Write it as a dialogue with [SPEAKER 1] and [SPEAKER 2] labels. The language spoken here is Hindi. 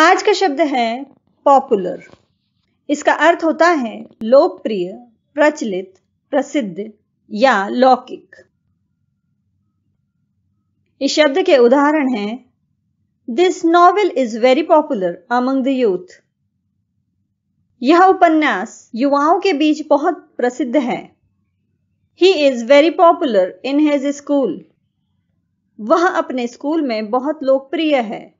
[SPEAKER 1] आज का शब्द है पॉपुलर इसका अर्थ होता है लोकप्रिय प्रचलित प्रसिद्ध या लौकिक इस शब्द के उदाहरण हैं this novel is very popular among the youth यह उपन्यास युवाओं के बीच बहुत प्रसिद्ध है he is very popular in his school वह अपने स्कूल में बहुत लोकप्रिय है